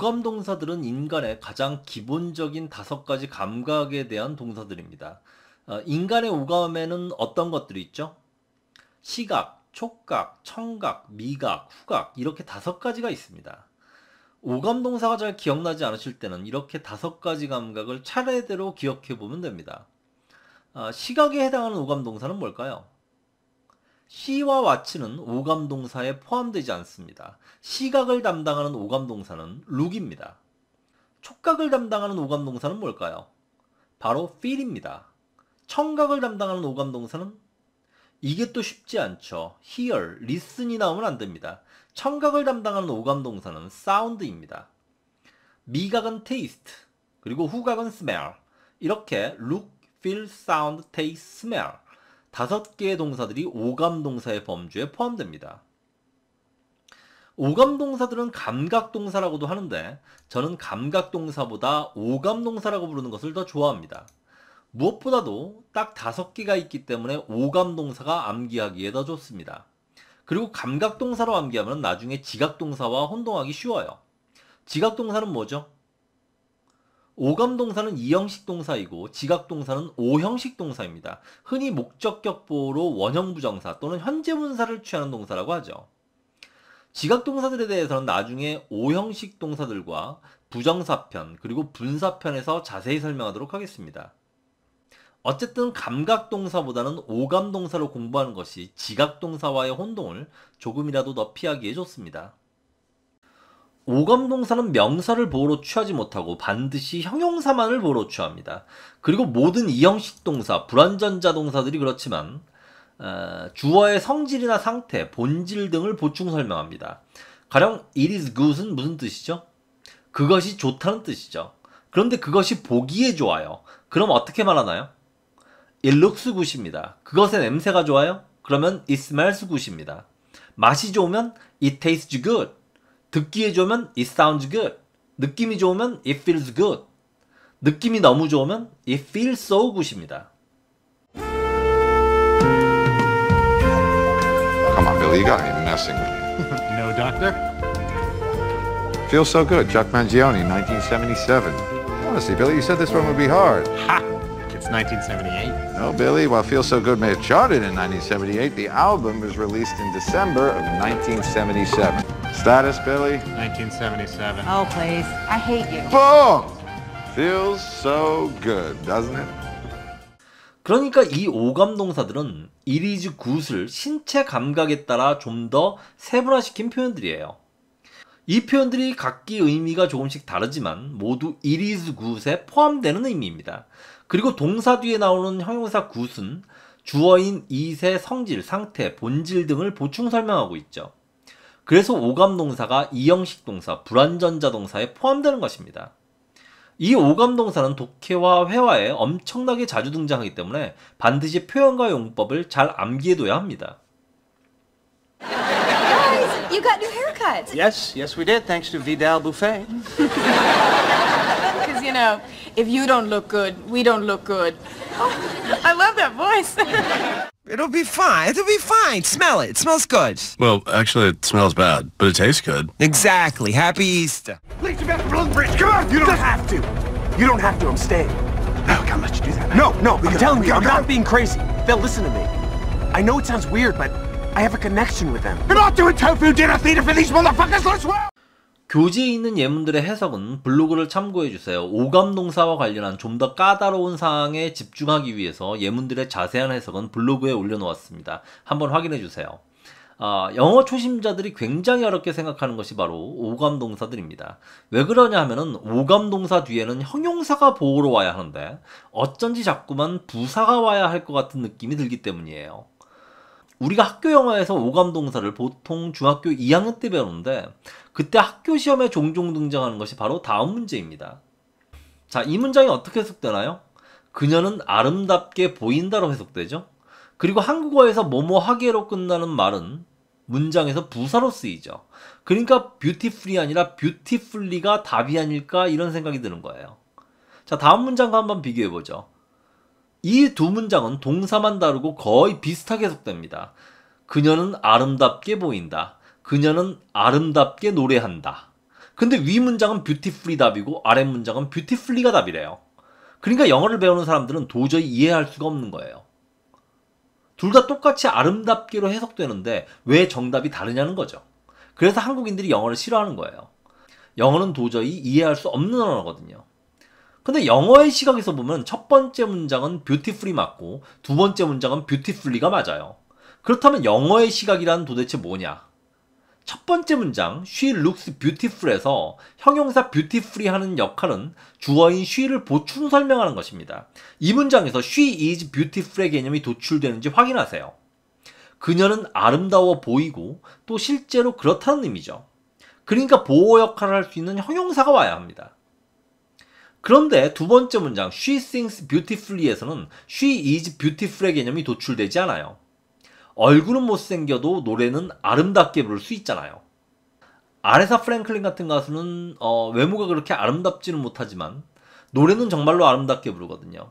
어감 동사들은 인간의 가장 기본적인 다섯 가지 감각에 대한 동사들입니다. 어, 인간의 오감에는 어떤 것들이 있죠? 시각, 촉각, 청각, 미각, 후각 이렇게 다섯 가지가 있습니다. 오감 동사가 잘 기억나지 않으실 때는 이렇게 다섯 가지 감각을 차례대로 기억해 보면 됩니다. 어, 시각에 해당하는 오감 동사는 뭘까요? 시와 와치는 오감동사에 포함되지 않습니다. 시각을 담당하는 오감동사는 룩입니다 촉각을 담당하는 오감동사는 뭘까요? 바로 feel입니다. 청각을 담당하는 오감동사는 이게 또 쉽지 않죠. hear, listen이 나오면 안 됩니다. 청각을 담당하는 오감동사는 사운드입니다. 미각은 taste, 그리고 후각은 smell. 이렇게 look, feel, sound, taste, smell. 다섯 개의 동사들이 오감 동사의 범주에 포함됩니다. 오감 동사들은 감각 동사라고도 하는데 저는 감각 동사보다 오감 동사라고 부르는 것을 더 좋아합니다. 무엇보다도 딱 다섯 개가 있기 때문에 오감 동사가 암기하기에 더 좋습니다. 그리고 감각 동사로 암기하면 나중에 지각 동사와 혼동하기 쉬워요. 지각 동사는 뭐죠? 오감동사는 이형식 동사이고 지각동사는 오형식 동사입니다. 흔히 목적격보로 원형부정사 또는 현재문사를 취하는 동사라고 하죠. 지각동사들에 대해서는 나중에 오형식 동사들과 부정사편 그리고 분사편에서 자세히 설명하도록 하겠습니다. 어쨌든 감각동사보다는 오감동사로 공부하는 것이 지각동사와의 혼동을 조금이라도 더 피하기에 좋습니다. 오감동사는 명사를 보호로 취하지 못하고 반드시 형용사만을 보호로 취합니다. 그리고 모든 이형식 동사, 불완전자 동사들이 그렇지만 어, 주어의 성질이나 상태, 본질 등을 보충 설명합니다. 가령 it is good은 무슨 뜻이죠? 그것이 좋다는 뜻이죠. 그런데 그것이 보기에 좋아요. 그럼 어떻게 말하나요? it looks good입니다. 그것의 냄새가 좋아요? 그러면 it smells good입니다. 맛이 좋으면 it tastes good. 듣기에 좋으면 it sounds good. 느낌이 좋으면 it feels good. 느낌이 너무 좋으면 it feels so good입니다. Come on, Billy, you gotta be messing with me. No, doctor? Feels so good, Chuck Mangione, 1977. Honestly, Billy, you said this one would be hard. Ha! It's 1978. No, Billy, while Feels So Good may have charted in 1978, the album was released in December of 1977. Status, Billy? 1977. Oh, please. I hate you. Boom! Feels so good, doesn't it? 그러니까 이 오감동사들은 이리즈 굿을 신체 감각에 따라 좀 더 세분화시킨 표현들이에요. 이 표현들이 각기 의미가 조금씩 다르지만 모두 이리즈 굿에 포함되는 의미입니다. 그리고 동사 뒤에 나오는 형용사 굿은 주어인 이세 성질, 상태, 본질 등을 보충 설명하고 있죠. 그래서 오감 동사가 이형식 동사, 불완전자 동사에 포함되는 것입니다. 이 오감 동사는 독해와 회화에 엄청나게 자주 등장하기 때문에 반드시 표현과 용법을 잘 암기해둬야 합니다. Guys, you got new h a i r c u t Yes, yes we did, thanks to Vidal Buffet. you know, if you don't look good, we don't look good. Oh, I love that voice. It'll be fine. It'll be fine. Smell it. It smells good. Well, actually, it smells bad, but it tastes good. Exactly. Happy Easter. Leave about the balloon bridge. Come on. You don't have to. You don't have to. I'm staying. No, I can't let you do that. No, no. I'm telling you, I'm not being crazy. They'll listen to me. I know it sounds weird, but I have a connection with them. You're not doing tofu dinner theater for these motherfuckers. Let's work. 교재에 있는 예문들의 해석은 블로그를 참고해 주세요. 오감 동사와 관련한 좀 더 까다로운 사항에 집중하기 위해서 예문들의 자세한 해석은 블로그에 올려놓았습니다. 한번 확인해 주세요. 아, 영어 초심자들이 굉장히 어렵게 생각하는 것이 바로 오감 동사들입니다. 왜 그러냐 하면은 오감 동사 뒤에는 형용사가 보호로 와야 하는데 어쩐지 자꾸만 부사가 와야 할 것 같은 느낌이 들기 때문이에요. 우리가 학교 영화에서 오감동사를 보통 중학교 2학년 때 배우는데 그때 학교 시험에 종종 등장하는 것이 바로 다음 문제입니다. 자, 이 문장이 어떻게 해석되나요? 그녀는 아름답게 보인다로 해석되죠? 그리고 한국어에서 뭐뭐 하게로 끝나는 말은 문장에서 부사로 쓰이죠. 그러니까 뷰티풀이 아니라 뷰티풀리가 답이 아닐까 이런 생각이 드는 거예요. 자, 다음 문장과 한번 비교해 보죠. 이두 문장은 동사만 다르고 거의 비슷하게 해석됩니다. 그녀는 아름답게 보인다. 그녀는 아름답게 노래한다. 근데 위 문장은 뷰티풀이 답이고 아래 문장은 뷰티풀리가 답이래요. 그러니까 영어를 배우는 사람들은 도저히 이해할 수가 없는 거예요. 둘 다 똑같이 아름답게로 해석되는데 왜 정답이 다르냐는 거죠. 그래서 한국인들이 영어를 싫어하는 거예요. 영어는 도저히 이해할 수 없는 언어거든요. 근데 영어의 시각에서 보면 첫 번째 문장은 뷰티풀이 맞고 두 번째 문장은 뷰티풀리가 맞아요. 그렇다면 영어의 시각이란 도대체 뭐냐? 첫 번째 문장 she looks beautiful에서 형용사 beautifully 하는 역할은 주어인 she를 보충 설명하는 것입니다. 이 문장에서 she is beautiful의 개념이 도출되는지 확인하세요. 그녀는 아름다워 보이고 또 실제로 그렇다는 의미죠. 그러니까 보호 역할을 할 수 있는 형용사가 와야 합니다. 그런데 두 번째 문장 she sings beautifully에서는 she is beautiful의 개념이 도출되지 않아요. 얼굴은 못생겨도 노래는 아름답게 부를 수 있잖아요. 아레사 프랭클린 같은 가수는 어, 외모가 그렇게 아름답지는 못하지만 노래는 정말로 아름답게 부르거든요.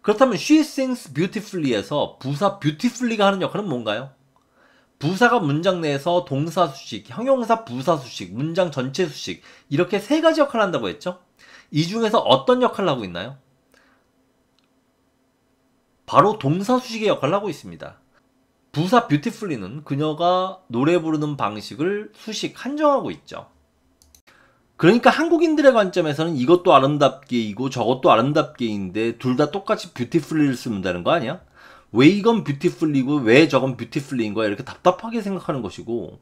그렇다면 she sings beautifully에서 부사 beautifully가 하는 역할은 뭔가요? 부사가 문장 내에서 동사 수식, 형용사 부사 수식, 문장 전체 수식 이렇게 세 가지 역할을 한다고 했죠? 이 중에서 어떤 역할을 하고 있나요? 바로 동사 수식의 역할을 하고 있습니다. 부사 뷰티풀리는 그녀가 노래 부르는 방식을 수식 한정하고 있죠. 그러니까 한국인들의 관점에서는 이것도 아름답게이고 저것도 아름답게인데 둘 다 똑같이 뷰티풀리를 쓰면 되는 거 아니야? 왜 이건 뷰티풀리고 왜 저건 뷰티풀리인 거야? 이렇게 답답하게 생각하는 것이고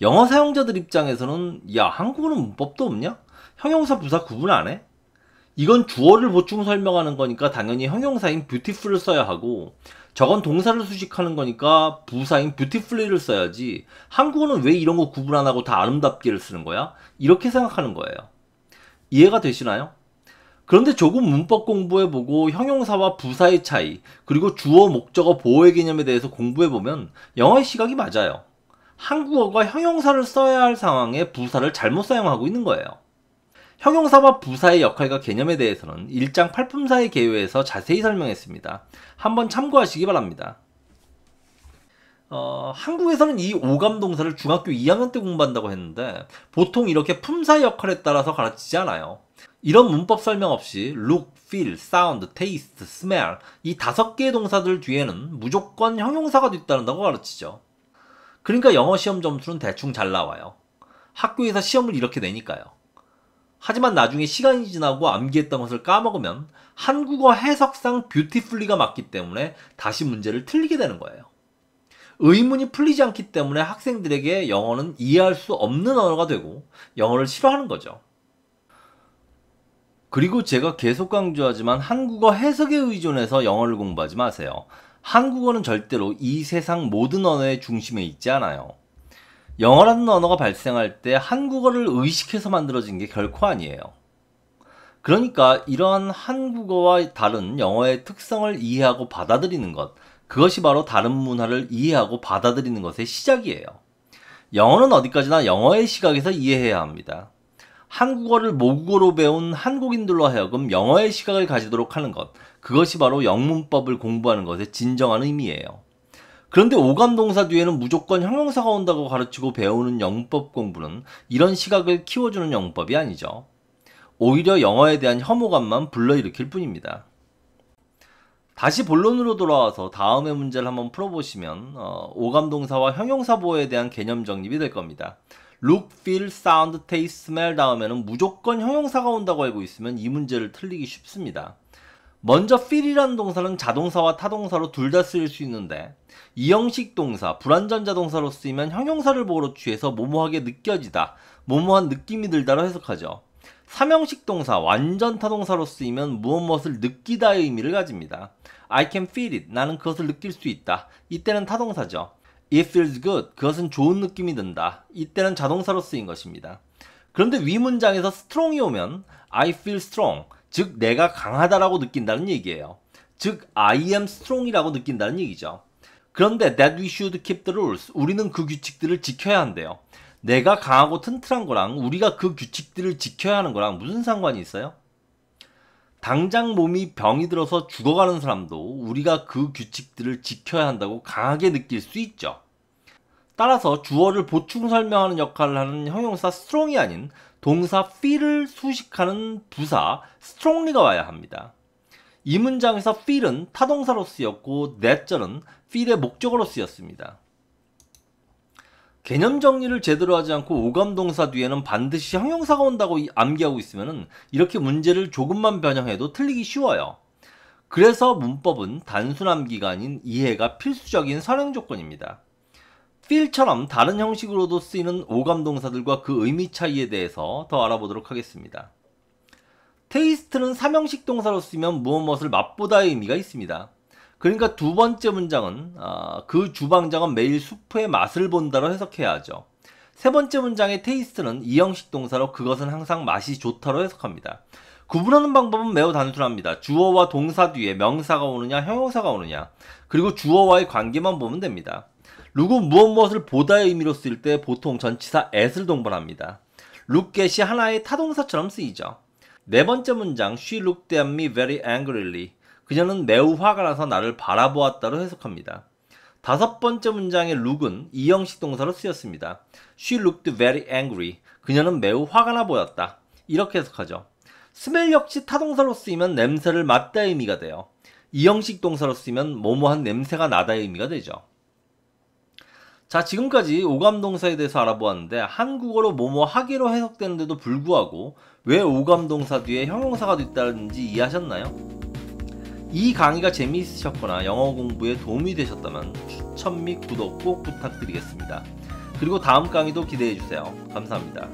영어 사용자들 입장에서는 야 한국어는 문법도 없냐? 형용사 부사 구분 안 해? 이건 주어를 보충 설명하는 거니까 당연히 형용사인 beautiful을 써야 하고 저건 동사를 수식하는 거니까 부사인 beautifully를 써야지 한국어는 왜 이런 거 구분 안 하고 다 아름답게를 쓰는 거야? 이렇게 생각하는 거예요. 이해가 되시나요? 그런데 조금 문법 공부해보고 형용사와 부사의 차이 그리고 주어 목적어 보호의 개념에 대해서 공부해보면 영어의 시각이 맞아요. 한국어가 형용사를 써야 할 상황에 부사를 잘못 사용하고 있는 거예요. 형용사와 부사의 역할과 개념에 대해서는 1장 8품사의 개요에서 자세히 설명했습니다. 한번 참고하시기 바랍니다. 어, 한국에서는 이 오감동사를 중학교 2학년 때 공부한다고 했는데 보통 이렇게 품사 역할에 따라서 가르치지 않아요. 이런 문법 설명 없이 look, feel, sound, taste, smell 이 다섯 개의 동사들 뒤에는 무조건 형용사가 뒤따른다고 가르치죠. 그러니까 영어 시험 점수는 대충 잘 나와요. 학교에서 시험을 이렇게 내니까요. 하지만 나중에 시간이 지나고 암기했던 것을 까먹으면 한국어 해석상 뷰티풀리가 맞기 때문에 다시 문제를 틀리게 되는 거예요. 의문이 풀리지 않기 때문에 학생들에게 영어는 이해할 수 없는 언어가 되고 영어를 싫어하는 거죠. 그리고 제가 계속 강조하지만 한국어 해석에 의존해서 영어를 공부하지 마세요. 한국어는 절대로 이 세상 모든 언어의 중심에 있지 않아요. 영어라는 언어가 발생할 때 한국어를 의식해서 만들어진 게 결코 아니에요. 그러니까 이러한 한국어와 다른 영어의 특성을 이해하고 받아들이는 것, 그것이 바로 다른 문화를 이해하고 받아들이는 것의 시작이에요. 영어는 어디까지나 영어의 시각에서 이해해야 합니다. 한국어를 모국어로 배운 한국인들로 하여금 영어의 시각을 가지도록 하는 것, 그것이 바로 영문법을 공부하는 것의 진정한 의미예요. 그런데 오감동사 뒤에는 무조건 형용사가 온다고 가르치고 배우는 영법 공부는 이런 시각을 키워주는 영법이 아니죠. 오히려 영어에 대한 혐오감만 불러일으킬 뿐입니다. 다시 본론으로 돌아와서 다음의 문제를 한번 풀어보시면 어, 오감동사와 형용사 보호에 대한 개념 정립이 될 겁니다. look, feel, sound, taste, smell 다음에는 무조건 형용사가 온다고 알고 있으면 이 문제를 틀리기 쉽습니다. 먼저 feel이라는 동사는 자동사와 타동사로 둘 다 쓰일 수 있는데 이형식 동사, 불완전자 동사로 쓰이면 형용사를 보호로 취해서 모모하게 느껴지다, 모모한 느낌이 들다로 해석하죠. 삼형식 동사, 완전 타동사로 쓰이면 무엇 무엇을 느끼다의 의미를 가집니다. I can feel it. 나는 그것을 느낄 수 있다. 이때는 타동사죠. It feels good. 그것은 좋은 느낌이 든다. 이때는 자동사로 쓰인 것입니다. 그런데 위 문장에서 strong이 오면 I feel strong. 즉 내가 강하다라고 느낀다는 얘기예요. 즉 I am strong이라고 느낀다는 얘기죠. 그런데 that we should keep the rules. 우리는 그 규칙들을 지켜야 한대요. 내가 강하고 튼튼한 거랑 우리가 그 규칙들을 지켜야 하는 거랑 무슨 상관이 있어요? 당장 몸이 병이 들어서 죽어가는 사람도 우리가 그 규칙들을 지켜야 한다고 강하게 느낄 수 있죠. 따라서 주어를 보충 설명하는 역할을 하는 형용사 strong이 아닌 동사 feel을 수식하는 부사 strongly가 와야 합니다. 이 문장에서 feel은 타동사로 쓰였고 that절은 feel의 목적으로 쓰였습니다. 개념 정리를 제대로 하지 않고 오감동사 뒤에는 반드시 형용사가 온다고 암기하고 있으면 이렇게 문제를 조금만 변형해도 틀리기 쉬워요. 그래서 문법은 단순 암기가 아닌 이해가 필수적인 선행 조건입니다. feel처럼 다른 형식으로도 쓰이는 오감 동사들과 그 의미 차이에 대해서 더 알아보도록 하겠습니다. 테이스트는 3형식 동사로 쓰면 무엇 무엇을 맛보다의 의미가 있습니다. 그러니까 두 번째 문장은 아, 그 주방장은 매일 수프의 맛을 본다로 해석해야 하죠. 세 번째 문장의 테이스트는 이형식 동사로 그것은 항상 맛이 좋다로 해석합니다. 구분하는 방법은 매우 단순합니다. 주어와 동사 뒤에 명사가 오느냐 형용사가 오느냐 그리고 주어와의 관계만 보면 됩니다. 룩은 무엇 무엇을 보다의 의미로 쓰일 때 보통 전치사 at을 동반합니다. 룩 o o t 이 하나의 타동사처럼 쓰이죠. 네 번째 문장 she looked at me very angrily 그녀는 매우 화가 나서 나를 바라보았다로 해석합니다. 다섯 번째 문장의 룩은 이형식 동사로 쓰였습니다. She looked very angry. 그녀는 매우 화가 나 보였다. 이렇게 해석하죠. 스멜 역시 타동사로 쓰이면 냄새를 맡다의 의미가 돼요. 이형식 동사로 쓰면 이모모한 냄새가 나다의 의미가 되죠. 자, 지금까지 오감동사에 대해서 알아보았는데 한국어로 뭐뭐 하기로 해석되는데도 불구하고 왜 오감동사 뒤에 형용사가 됐다르는지 이해하셨나요? 이 강의가 재미있으셨거나 영어 공부에 도움이 되셨다면 추천 및 구독 꼭 부탁드리겠습니다. 그리고 다음 강의도 기대해주세요. 감사합니다.